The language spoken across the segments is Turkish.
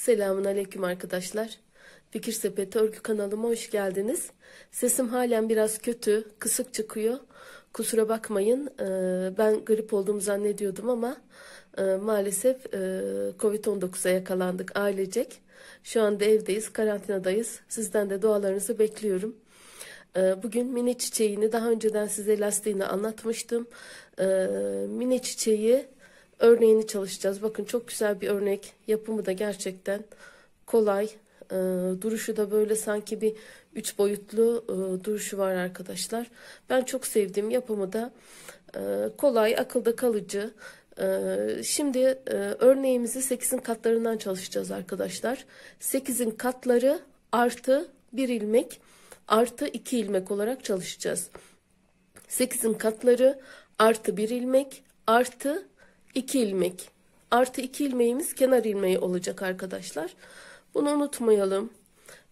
Selamun Aleyküm arkadaşlar. Fikir Sepeti örgü kanalıma hoş geldiniz. Sesim halen biraz kötü, kısık çıkıyor. Kusura bakmayın e, ben grip olduğumu zannediyordum ama e, maalesef e, Covid-19'a yakalandık ailecek. Şu anda evdeyiz, karantinadayız. Sizden de dualarınızı bekliyorum. Bugün mini çiçeğini daha önceden size lastiğini anlatmıştım. Mini çiçeği örneğini çalışacağız. Bakın çok güzel bir örnek. Yapımı da gerçekten kolay. E, duruşu da böyle sanki bir üç boyutlu e, duruşu var arkadaşlar. Ben çok sevdiğim, Yapımı da e, kolay, akılda kalıcı. Ee, şimdi e, örneğimizi 8'in katlarından çalışacağız arkadaşlar. 8'in katları artı 1 ilmek artı 2 ilmek olarak çalışacağız. 8'in katları artı 1 ilmek artı 2 ilmek artı 2 ilmeğimiz kenar ilmeği olacak arkadaşlar. Bunu unutmayalım.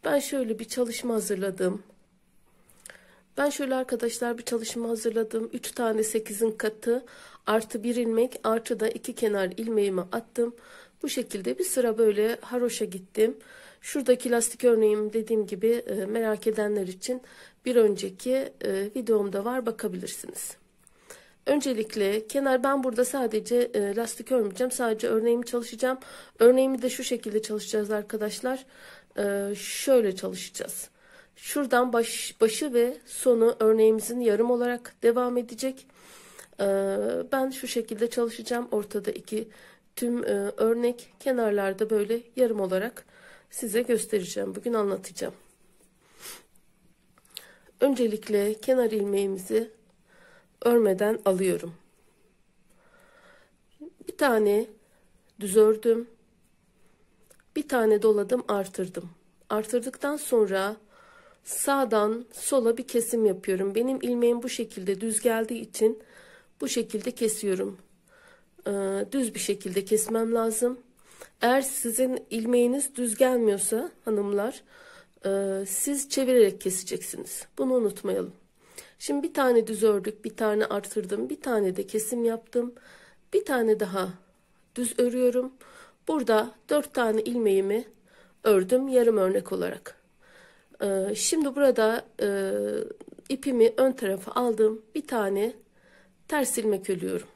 Ben şöyle bir çalışma hazırladım. Ben şöyle arkadaşlar bir çalışma hazırladım. 3 tane 8'in katı artı 1 ilmek artı da 2 kenar ilmeğimi attım. Bu şekilde bir sıra böyle haroşa gittim. Şuradaki lastik örneğim dediğim gibi e, merak edenler için bir önceki e, videomda var bakabilirsiniz. Öncelikle kenar ben burada sadece e, lastik örmeyeceğim. Sadece örneğimi çalışacağım. Örneğimi de şu şekilde çalışacağız arkadaşlar. E, şöyle çalışacağız. Şuradan baş, başı ve sonu örneğimizin yarım olarak devam edecek. E, ben şu şekilde çalışacağım. Ortada iki tüm e, örnek kenarlarda böyle yarım olarak size göstereceğim. Bugün anlatacağım. Öncelikle kenar ilmeğimizi örmeden alıyorum. Bir tane düz ördüm. Bir tane doladım artırdım. Artırdıktan sonra sağdan sola bir kesim yapıyorum. Benim ilmeğim bu şekilde düz geldiği için bu şekilde kesiyorum. Ee, düz bir şekilde kesmem lazım. Eğer sizin ilmeğiniz düz gelmiyorsa hanımlar e, siz çevirerek keseceksiniz. Bunu unutmayalım. Şimdi bir tane düz ördük, bir tane artırdım, bir tane de kesim yaptım. Bir tane daha düz örüyorum. Burada 4 tane ilmeğimi ördüm yarım örnek olarak. Ee, şimdi burada e, ipimi ön tarafa aldım. Bir tane ters ilmek örüyorum.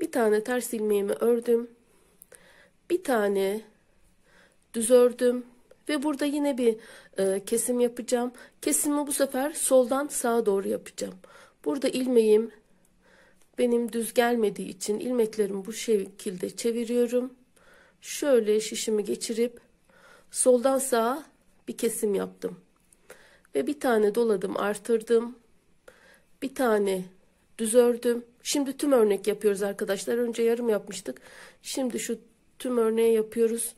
Bir tane ters ilmeğimi ördüm. Bir tane düz ördüm. Ve burada yine bir e, kesim yapacağım. Kesimi bu sefer soldan sağa doğru yapacağım. Burada ilmeğim benim düz gelmediği için ilmeklerimi bu şekilde çeviriyorum. Şöyle şişimi geçirip soldan sağa bir kesim yaptım. Ve bir tane doladım artırdım. Bir tane düz ördüm. Şimdi tüm örnek yapıyoruz arkadaşlar. Önce yarım yapmıştık. Şimdi şu tüm örneği yapıyoruz.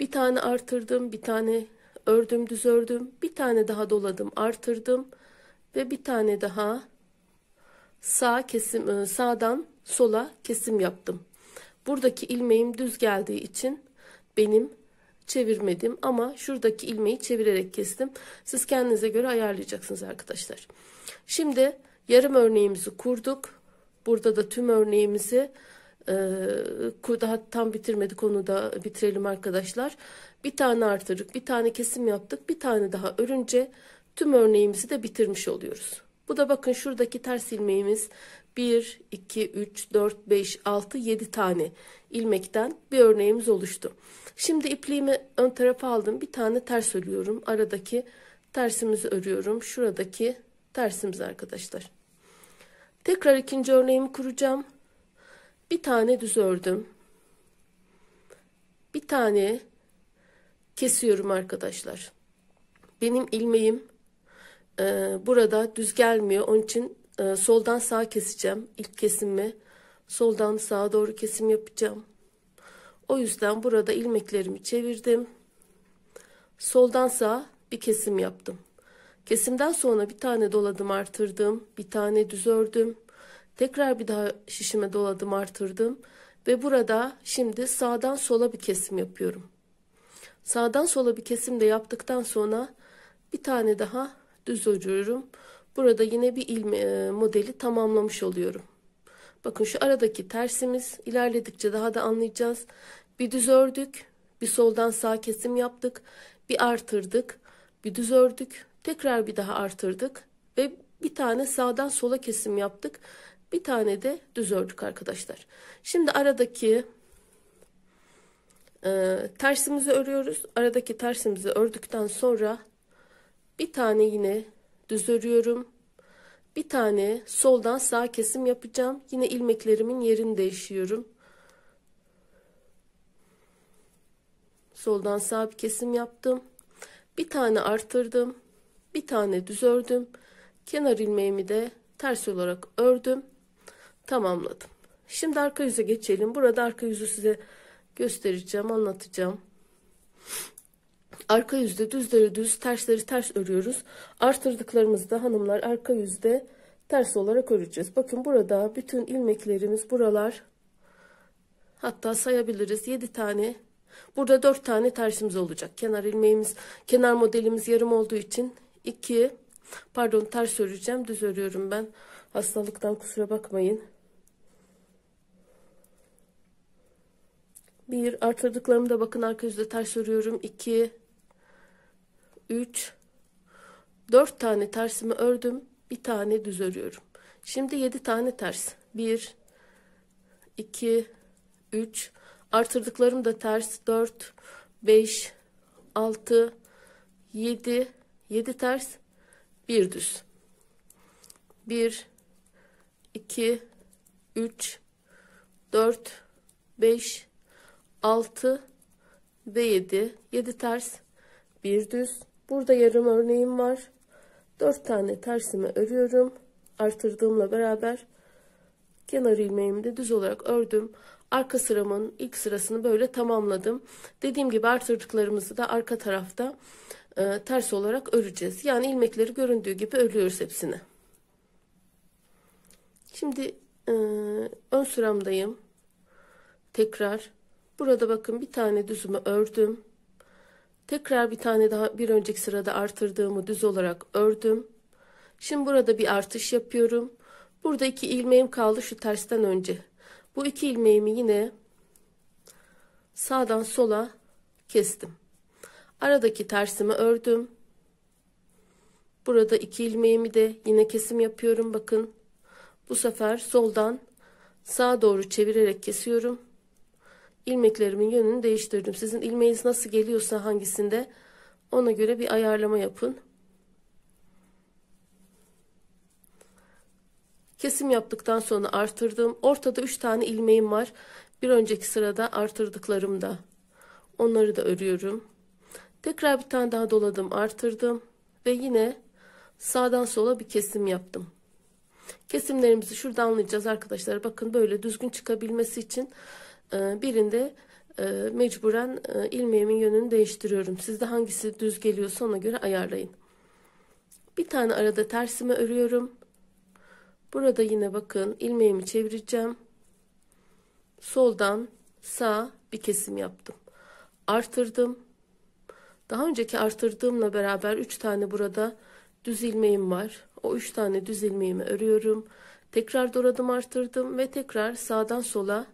Bir tane artırdım, bir tane ördüm, düz ördüm, bir tane daha doladım, artırdım ve bir tane daha sağ kesim e, sağdan sola kesim yaptım. Buradaki ilmeğim düz geldiği için benim çevirmedim ama şuradaki ilmeği çevirerek kestim. Siz kendinize göre ayarlayacaksınız arkadaşlar. Şimdi yarım örneğimizi kurduk. Burada da tüm örneğimizi ee, Kurda tam bitirmedik onu da bitirelim arkadaşlar. Bir tane artırdık, bir tane kesim yaptık, bir tane daha örünce tüm örneğimizi de bitirmiş oluyoruz. Bu da bakın şuradaki ters ilmeğimiz 1, 2, 3, 4, 5, 6, 7 tane ilmekten bir örneğimiz oluştu. Şimdi ipliğimi ön tarafa aldım. Bir tane ters örüyorum. Aradaki tersimizi örüyorum. Şuradaki tersimiz arkadaşlar. Tekrar ikinci örneğimi kuracağım bir tane düz ördüm. Bir tane kesiyorum arkadaşlar. Benim ilmeğim e, burada düz gelmiyor. Onun için e, soldan sağ keseceğim ilk kesimi. Soldan sağa doğru kesim yapacağım. O yüzden burada ilmeklerimi çevirdim. Soldan sağa bir kesim yaptım. Kesimden sonra bir tane doladım artırdım. Bir tane düz ördüm. Tekrar bir daha şişime doladım artırdım. Ve burada şimdi sağdan sola bir kesim yapıyorum. Sağdan sola bir kesim de yaptıktan sonra bir tane daha düz örüyorum. Burada yine bir ilme, e, modeli tamamlamış oluyorum. Bakın şu aradaki tersimiz ilerledikçe daha da anlayacağız. Bir düz ördük, bir soldan sağ kesim yaptık, bir artırdık, bir düz ördük, tekrar bir daha artırdık ve bir tane sağdan sola kesim yaptık bir tane de düz ördük arkadaşlar. Şimdi aradaki e, tersimizi örüyoruz. Aradaki tersimizi ördükten sonra bir tane yine düz örüyorum. Bir tane soldan sağ kesim yapacağım. Yine ilmeklerimin yerini değiştiriyorum. Soldan sağ bir kesim yaptım. Bir tane artırdım. Bir tane düz ördüm. Kenar ilmeğimi de ters olarak ördüm tamamladım. Şimdi arka yüze geçelim. Burada arka yüzü size göstereceğim, anlatacağım. Arka yüzde düzleri düz, tersleri ters örüyoruz. Artırdıklarımızı da hanımlar arka yüzde ters olarak öreceğiz. Bakın burada bütün ilmeklerimiz buralar. Hatta sayabiliriz 7 tane. Burada 4 tane tersimiz olacak. Kenar ilmeğimiz, kenar modelimiz yarım olduğu için 2 pardon ters öreceğim. Düz örüyorum ben. Hastalıktan kusura bakmayın. 1 artırdıklarımda bakın arka yüzde ters örüyorum. İki, üç, dört tane tersimi ördüm. Bir tane düz örüyorum. Şimdi yedi tane ters. Bir, iki, üç, artırdıklarım da ters. Dört, beş, altı, yedi, yedi ters. bir düz. 1 2 3 4 5 6 ve 7 7 ters bir düz burada yarım örneğim var 4 tane tersimi örüyorum artırdığımla beraber kenar ilmeğimi de düz olarak ördüm arka sıramın ilk sırasını böyle tamamladım dediğim gibi artırdıklarımızı da arka tarafta e, ters olarak öreceğiz yani ilmekleri göründüğü gibi örüyoruz hepsini şimdi e, ön sıramdayım tekrar Burada bakın bir tane düzümü ördüm. Tekrar bir tane daha bir önceki sırada artırdığımı düz olarak ördüm. Şimdi burada bir artış yapıyorum. Burada iki ilmeğim kaldı şu tersten önce. Bu iki ilmeğimi yine sağdan sola kestim. Aradaki tersimi ördüm. Burada iki ilmeğimi de yine kesim yapıyorum bakın. Bu sefer soldan sağa doğru çevirerek kesiyorum ilmeklerimin yönünü değiştirdim. Sizin ilmeğiniz nasıl geliyorsa hangisinde ona göre bir ayarlama yapın. Kesim yaptıktan sonra artırdım. Ortada 3 tane ilmeğim var. Bir önceki sırada artırdıklarım da. Onları da örüyorum. Tekrar bir tane daha doladım, artırdım ve yine sağdan sola bir kesim yaptım. Kesimlerimizi şurada anlayacağız arkadaşlar. Bakın böyle düzgün çıkabilmesi için ee, birinde e, mecburen e, ilmeğimin yönünü değiştiriyorum. Sizde hangisi düz geliyorsa ona göre ayarlayın. Bir tane arada tersimi örüyorum. Burada yine bakın ilmeğimi çevireceğim. Soldan sağ bir kesim yaptım. Artırdım. Daha önceki artırdığımla beraber 3 tane burada düz ilmeğim var. O 3 tane düz ilmeğimi örüyorum. Tekrar doradım artırdım ve tekrar sağdan sola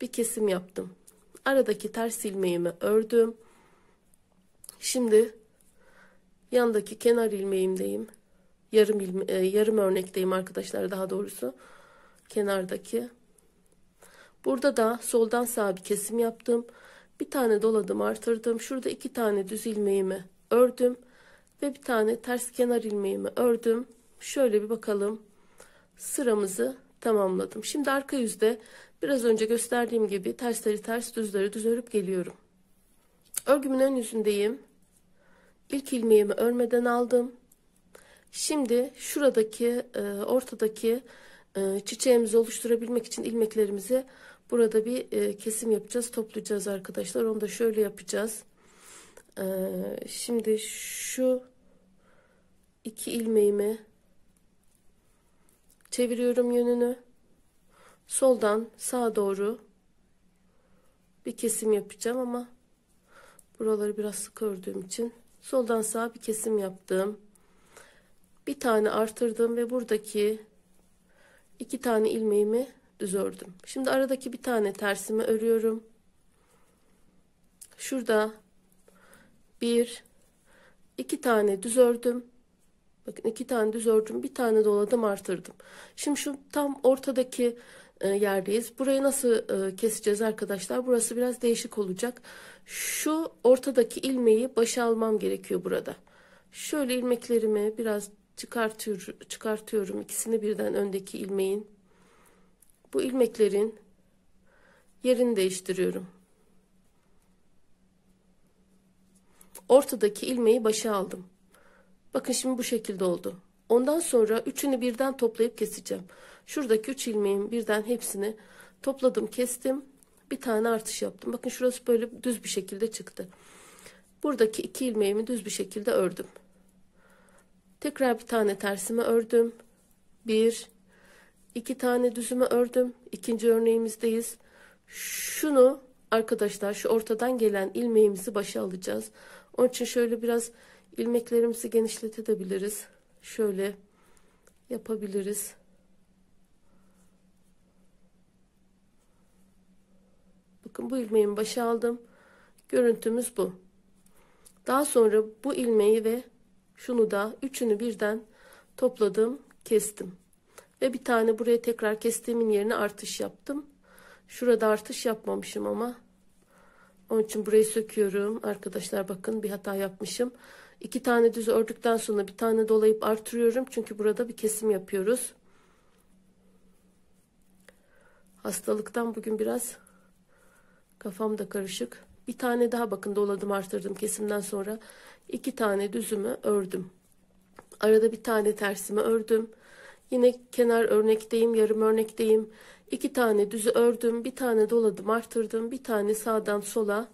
bir kesim yaptım. Aradaki ters ilmeğimi ördüm. Şimdi yandaki kenar ilmeğimdeyim. Yarım ilme, e, yarım örnekteyim arkadaşlar daha doğrusu. Kenardaki. Burada da soldan sağa bir kesim yaptım. Bir tane doladım artırdım. Şurada iki tane düz ilmeğimi ördüm. Ve bir tane ters kenar ilmeğimi ördüm. Şöyle bir bakalım. Sıramızı tamamladım. Şimdi arka yüzde Biraz önce gösterdiğim gibi tersleri ters düzleri düz örüp geliyorum. Örgümün ön yüzündeyim. İlk ilmeğimi örmeden aldım. Şimdi şuradaki e, ortadaki e, çiçeğimizi oluşturabilmek için ilmeklerimizi burada bir e, kesim yapacağız toplayacağız arkadaşlar. Onu da şöyle yapacağız. E, şimdi şu iki ilmeğimi çeviriyorum yönünü soldan sağa doğru bir kesim yapacağım ama buraları biraz sık ördüğüm için soldan sağa bir kesim yaptım. Bir tane artırdım ve buradaki iki tane ilmeğimi düz ördüm. Şimdi aradaki bir tane tersimi örüyorum. Şurada bir iki tane düz ördüm. Bakın iki tane düz ördüm, bir tane doladım, artırdım. Şimdi şu tam ortadaki e, yerdeyiz. Burayı nasıl e, keseceğiz arkadaşlar? Burası biraz değişik olacak. Şu ortadaki ilmeği başa almam gerekiyor burada. Şöyle ilmeklerimi biraz çıkartıyor, çıkartıyorum. İkisini birden öndeki ilmeğin. Bu ilmeklerin yerini değiştiriyorum. Ortadaki ilmeği başa aldım. Bakın şimdi bu şekilde oldu. Ondan sonra üçünü birden toplayıp keseceğim. Şuradaki üç ilmeğin birden hepsini topladım kestim. Bir tane artış yaptım. Bakın şurası böyle düz bir şekilde çıktı. Buradaki iki ilmeğimi düz bir şekilde ördüm. Tekrar bir tane tersimi ördüm. Bir, iki tane düzümü ördüm. İkinci örneğimizdeyiz. Şunu arkadaşlar şu ortadan gelen ilmeğimizi başa alacağız. Onun için şöyle biraz ilmeklerimizi genişletebiliriz. Şöyle yapabiliriz. Bakın bu ilmeğin başa aldım. Görüntümüz bu. Daha sonra bu ilmeği ve şunu da üçünü birden topladım, kestim. Ve bir tane buraya tekrar kestiğimin yerine artış yaptım. Şurada artış yapmamışım ama. Onun için burayı söküyorum. Arkadaşlar bakın bir hata yapmışım. İki tane düz ördükten sonra bir tane dolayıp artırıyorum. Çünkü burada bir kesim yapıyoruz. Hastalıktan bugün biraz Kafam da karışık. Bir tane daha bakın doladım artırdım kesimden sonra. iki tane düzümü ördüm. Arada bir tane tersimi ördüm. Yine kenar örnekteyim, yarım örnekteyim. İki tane düzü ördüm, bir tane doladım artırdım, bir tane sağdan sola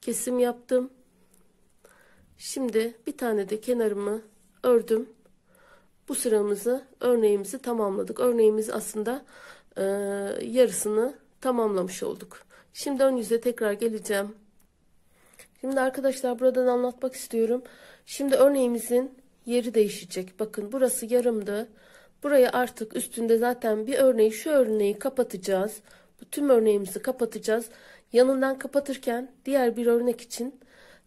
kesim yaptım. Şimdi bir tane de kenarımı ördüm. Bu sıramızı, örneğimizi tamamladık. Örneğimiz aslında e, yarısını tamamlamış olduk. Şimdi ön yüze tekrar geleceğim. Şimdi arkadaşlar buradan anlatmak istiyorum. Şimdi örneğimizin yeri değişecek. Bakın burası yarımdı. Buraya artık üstünde zaten bir örneği şu örneği kapatacağız. Bu tüm örneğimizi kapatacağız. Yanından kapatırken diğer bir örnek için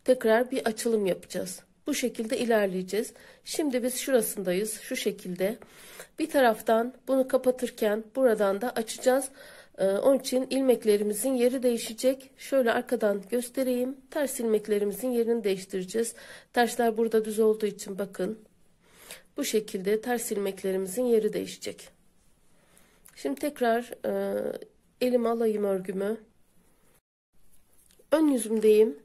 tekrar bir açılım yapacağız. Bu şekilde ilerleyeceğiz. Şimdi biz şurasındayız şu şekilde. Bir taraftan bunu kapatırken buradan da açacağız. Ee, onun için ilmeklerimizin yeri değişecek. Şöyle arkadan göstereyim. Ters ilmeklerimizin yerini değiştireceğiz. Tersler burada düz olduğu için bakın. Bu şekilde ters ilmeklerimizin yeri değişecek. Şimdi tekrar e, elime alayım örgümü. Ön yüzümdeyim.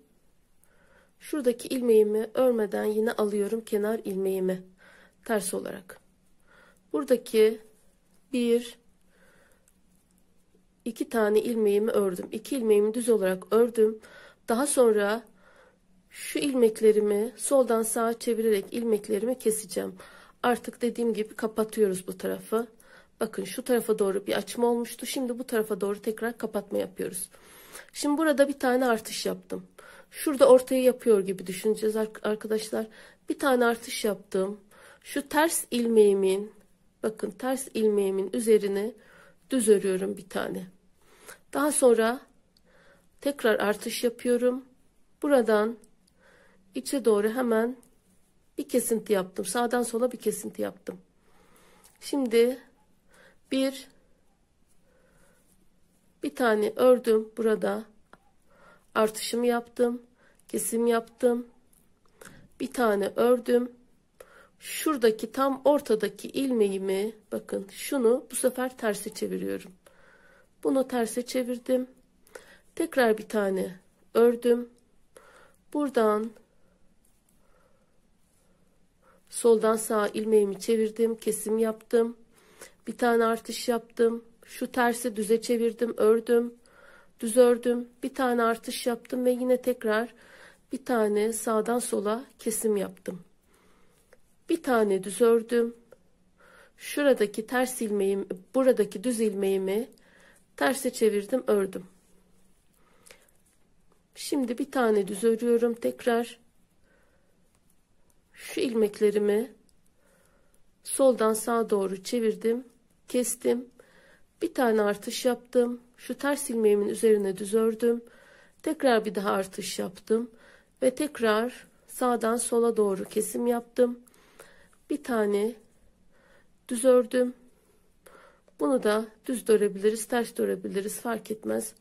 Şuradaki ilmeğimi örmeden yine alıyorum kenar ilmeğimi. Ters olarak. Buradaki 1 iki tane ilmeğimi ördüm. İki ilmeğimi düz olarak ördüm. Daha sonra şu ilmeklerimi soldan sağa çevirerek ilmeklerimi keseceğim. Artık dediğim gibi kapatıyoruz bu tarafı. Bakın şu tarafa doğru bir açma olmuştu. Şimdi bu tarafa doğru tekrar kapatma yapıyoruz. Şimdi burada bir tane artış yaptım. Şurada ortayı yapıyor gibi düşüneceğiz arkadaşlar. Bir tane artış yaptım. Şu ters ilmeğimin bakın ters ilmeğimin üzerine düz örüyorum bir tane. Daha sonra tekrar artış yapıyorum. Buradan içe doğru hemen bir kesinti yaptım. Sağdan sola bir kesinti yaptım. Şimdi bir bir tane ördüm burada. Artışımı yaptım. Kesim yaptım. Bir tane ördüm. Şuradaki tam ortadaki ilmeğimi bakın şunu bu sefer tersi çeviriyorum. Bunu terse çevirdim. Tekrar bir tane ördüm. Buradan soldan sağa ilmeğimi çevirdim. Kesim yaptım. Bir tane artış yaptım. Şu tersi düze çevirdim. Ördüm. Düz ördüm. Bir tane artış yaptım ve yine tekrar bir tane sağdan sola kesim yaptım. Bir tane düz ördüm. Şuradaki ters ilmeğimi, buradaki düz ilmeğimi Terse çevirdim ördüm. Şimdi bir tane düz örüyorum tekrar. Şu ilmeklerimi soldan sağa doğru çevirdim. Kestim. Bir tane artış yaptım. Şu ters ilmeğimin üzerine düz ördüm. Tekrar bir daha artış yaptım. Ve tekrar sağdan sola doğru kesim yaptım. Bir tane düz ördüm. Bunu da düz de örebiliriz, ters de örebiliriz fark etmez.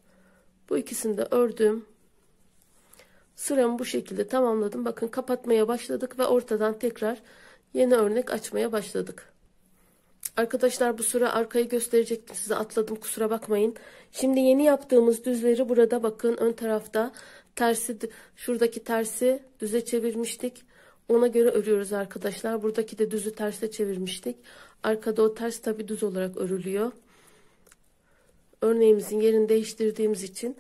Bu ikisini de ördüm. Sıramı bu şekilde tamamladım. Bakın kapatmaya başladık ve ortadan tekrar yeni örnek açmaya başladık. Arkadaşlar bu sıra arkayı gösterecektim size atladım kusura bakmayın. Şimdi yeni yaptığımız düzleri burada bakın ön tarafta tersi şuradaki tersi düze çevirmiştik. Ona göre örüyoruz arkadaşlar. Buradaki de düzü terse çevirmiştik. Arkada o ters tabi düz olarak örülüyor. Örneğimizin yerini değiştirdiğimiz için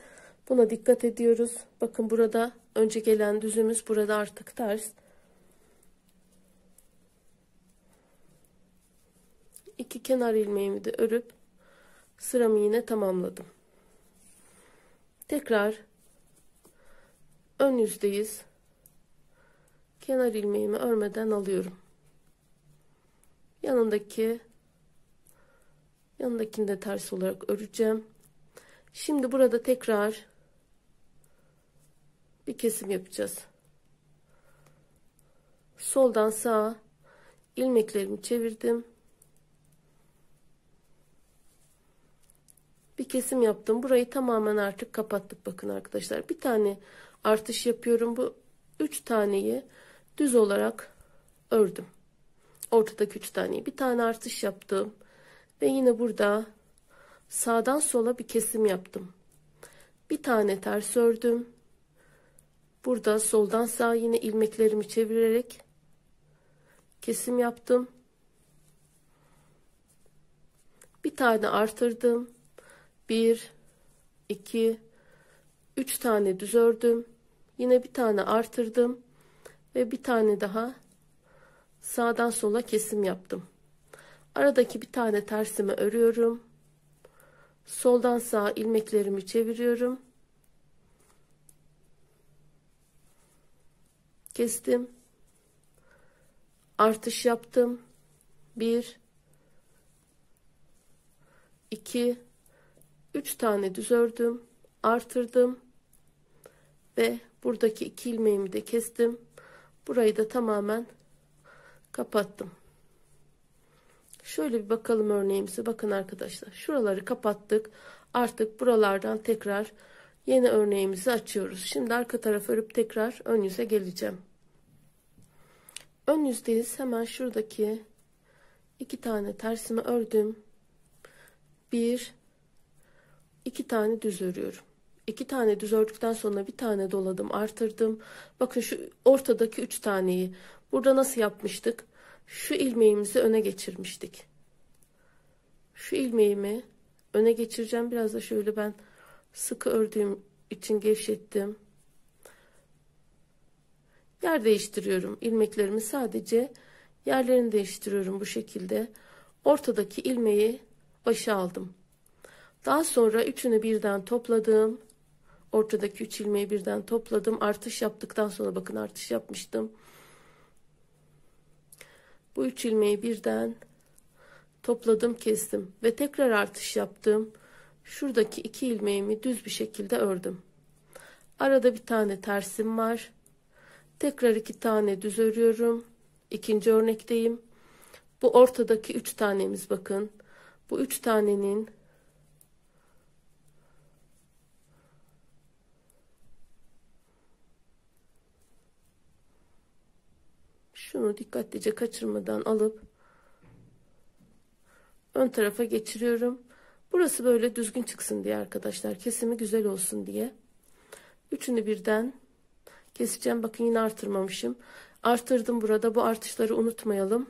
buna dikkat ediyoruz. Bakın burada önce gelen düzümüz burada artık ters. İki kenar ilmeğimi de örüp sıramı yine tamamladım. Tekrar ön yüzdeyiz. Kenar ilmeğimi örmeden alıyorum yanındaki yanındakini de ters olarak öreceğim. Şimdi burada tekrar bir kesim yapacağız. Soldan sağa ilmeklerimi çevirdim. bir kesim yaptım. Burayı tamamen artık kapattık bakın arkadaşlar. Bir tane artış yapıyorum. Bu üç taneyi düz olarak ördüm ortadaki üç tane, bir tane artış yaptım ve yine burada sağdan sola bir kesim yaptım bir tane ters ördüm burada soldan sağ yine ilmeklerimi çevirerek kesim yaptım bir tane artırdım bir iki üç tane düz ördüm yine bir tane artırdım ve bir tane daha sağdan sola kesim yaptım. Aradaki bir tane tersimi örüyorum. Soldan sağa ilmeklerimi çeviriyorum. Kestim. Artış yaptım. 1 2 3 tane düz ördüm. Artırdım. Ve buradaki iki ilmeğimi de kestim. Burayı da tamamen Kapattım. Şöyle bir bakalım örneğimize. Bakın arkadaşlar şuraları kapattık. Artık buralardan tekrar yeni örneğimizi açıyoruz. Şimdi arka tarafı örüp tekrar ön yüze geleceğim. Ön yüzdeyiz. Hemen şuradaki iki tane tersimi ördüm. Bir, iki tane düz örüyorum. İki tane düz ördükten sonra bir tane doladım, artırdım. Bakın şu ortadaki üç taneyi Burada nasıl yapmıştık? Şu ilmeğimizi öne geçirmiştik. Şu ilmeğimi öne geçireceğim. Biraz da şöyle ben sıkı ördüğüm için gevşettim. Yer değiştiriyorum. İlmeklerimi sadece yerlerini değiştiriyorum bu şekilde. Ortadaki ilmeği başa aldım. Daha sonra üçünü birden topladım. Ortadaki üç ilmeği birden topladım. Artış yaptıktan sonra bakın artış yapmıştım. Bu üç ilmeği birden topladım kestim ve tekrar artış yaptım. Şuradaki iki ilmeğimi düz bir şekilde ördüm. Arada bir tane tersim var. Tekrar iki tane düz örüyorum. İkinci örnekteyim. Bu ortadaki üç tanemiz bakın. Bu üç tanenin şunu dikkatlice kaçırmadan alıp ön tarafa geçiriyorum. Burası böyle düzgün çıksın diye arkadaşlar. Kesimi güzel olsun diye. Üçünü birden keseceğim. Bakın yine artırmamışım. Artırdım burada. Bu artışları unutmayalım.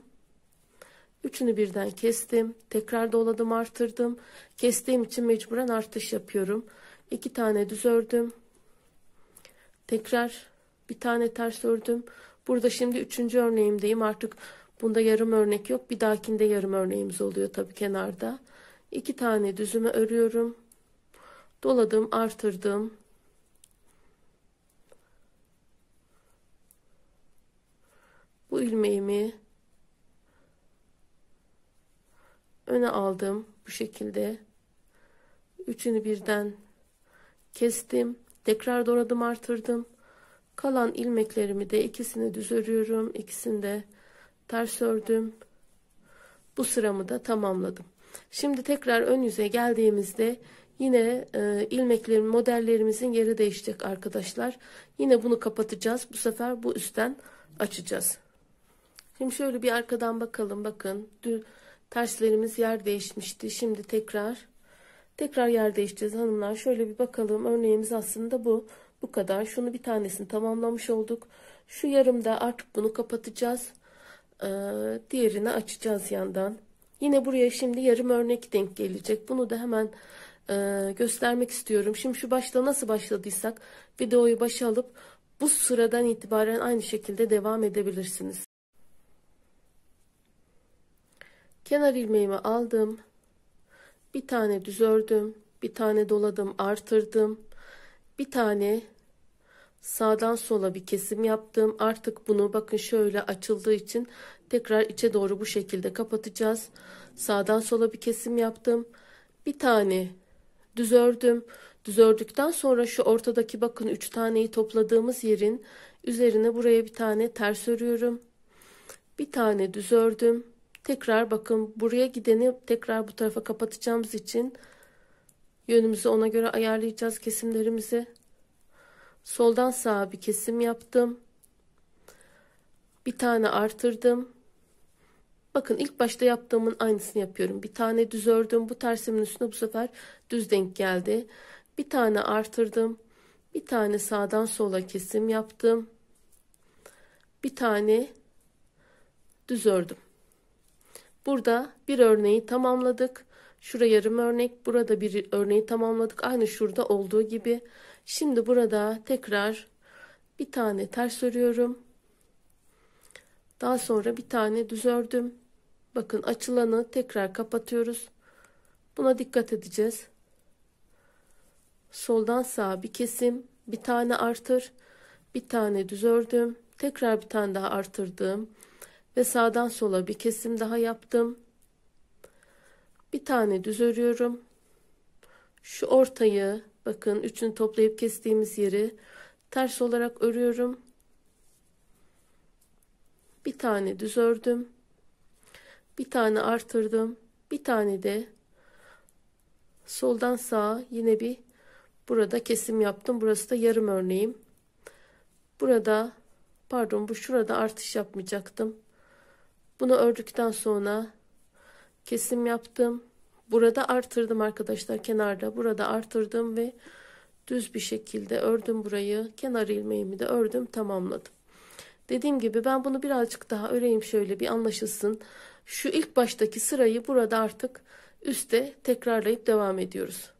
Üçünü birden kestim. Tekrar doladım artırdım. Kestiğim için mecburen artış yapıyorum. İki tane düz ördüm. Tekrar bir tane ters ördüm. Burada şimdi üçüncü örneğimdeyim. Artık bunda yarım örnek yok. Bir dahakinde yarım örneğimiz oluyor tabii kenarda. İki tane düzüme örüyorum. Doladım, artırdım. Bu ilmeğimi öne aldım bu şekilde. Üçünü birden kestim. Tekrar doladım, artırdım. Kalan ilmeklerimi de ikisini düz örüyorum. İkisini de ters ördüm. Bu sıramı da tamamladım. Şimdi tekrar ön yüze geldiğimizde yine e, ilmeklerin modellerimizin yeri değişecek arkadaşlar. Yine bunu kapatacağız. Bu sefer bu üstten açacağız. Şimdi şöyle bir arkadan bakalım. Bakın dün terslerimiz yer değişmişti. Şimdi tekrar tekrar yer değişeceğiz hanımlar. Şöyle bir bakalım. Örneğimiz aslında bu. Bu kadar. Şunu bir tanesini tamamlamış olduk. Şu yarımda artık bunu kapatacağız. Ee, diğerini açacağız yandan. Yine buraya şimdi yarım örnek denk gelecek. Bunu da hemen e, göstermek istiyorum. Şimdi şu başta nasıl başladıysak videoyu başa alıp bu sıradan itibaren aynı şekilde devam edebilirsiniz. Kenar ilmeğimi aldım. Bir tane düz ördüm. Bir tane doladım artırdım bir tane sağdan sola bir kesim yaptım. Artık bunu bakın şöyle açıldığı için tekrar içe doğru bu şekilde kapatacağız. Sağdan sola bir kesim yaptım. Bir tane düz ördüm. Düz ördükten sonra şu ortadaki bakın 3 taneyi topladığımız yerin üzerine buraya bir tane ters örüyorum. Bir tane düz ördüm. Tekrar bakın buraya gideni tekrar bu tarafa kapatacağımız için Yönümüzü ona göre ayarlayacağız kesimlerimizi. Soldan sağa bir kesim yaptım. Bir tane artırdım. Bakın ilk başta yaptığımın aynısını yapıyorum. Bir tane düz ördüm. Bu tersimin üstüne bu sefer düz denk geldi. Bir tane artırdım. Bir tane sağdan sola kesim yaptım. Bir tane düz ördüm. Burada bir örneği tamamladık. Şura yarım örnek, burada bir örneği tamamladık. Aynı şurada olduğu gibi. Şimdi burada tekrar bir tane ters örüyorum. Daha sonra bir tane düz ördüm. Bakın açılanı tekrar kapatıyoruz. Buna dikkat edeceğiz. Soldan sağa bir kesim, bir tane artır, bir tane düz ördüm. Tekrar bir tane daha artırdım ve sağdan sola bir kesim daha yaptım. Bir tane düz örüyorum. Şu ortayı bakın üçünü toplayıp kestiğimiz yeri ters olarak örüyorum. Bir tane düz ördüm. Bir tane artırdım. Bir tane de soldan sağa yine bir burada kesim yaptım. Burası da yarım örneğim. Burada pardon bu şurada artış yapmayacaktım. Bunu ördükten sonra kesim yaptım. Burada artırdım arkadaşlar kenarda. Burada artırdım ve düz bir şekilde ördüm burayı. Kenar ilmeğimi de ördüm tamamladım. Dediğim gibi ben bunu birazcık daha öreyim şöyle bir anlaşılsın. Şu ilk baştaki sırayı burada artık üste tekrarlayıp devam ediyoruz.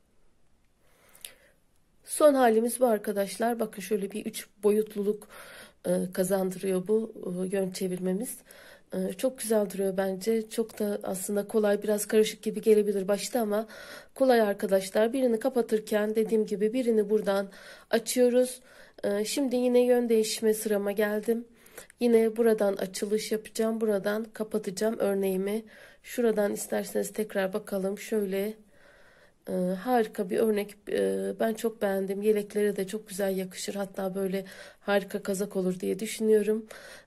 Son halimiz bu arkadaşlar. Bakın şöyle bir üç boyutluluk e, kazandırıyor bu e, yön çevirmemiz. Ee, çok güzel duruyor bence. Çok da aslında kolay biraz karışık gibi gelebilir başta ama kolay arkadaşlar. Birini kapatırken dediğim gibi birini buradan açıyoruz. Ee, şimdi yine yön değişme sırama geldim. Yine buradan açılış yapacağım. Buradan kapatacağım örneğimi. Şuradan isterseniz tekrar bakalım. Şöyle ee, harika bir örnek. Ee, ben çok beğendim. Yeleklere de çok güzel yakışır. Hatta böyle harika kazak olur diye düşünüyorum.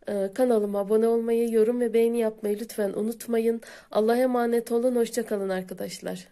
Ee, kanalıma abone olmayı, yorum ve beğeni yapmayı lütfen unutmayın. Allah'a emanet olun. Hoşçakalın arkadaşlar.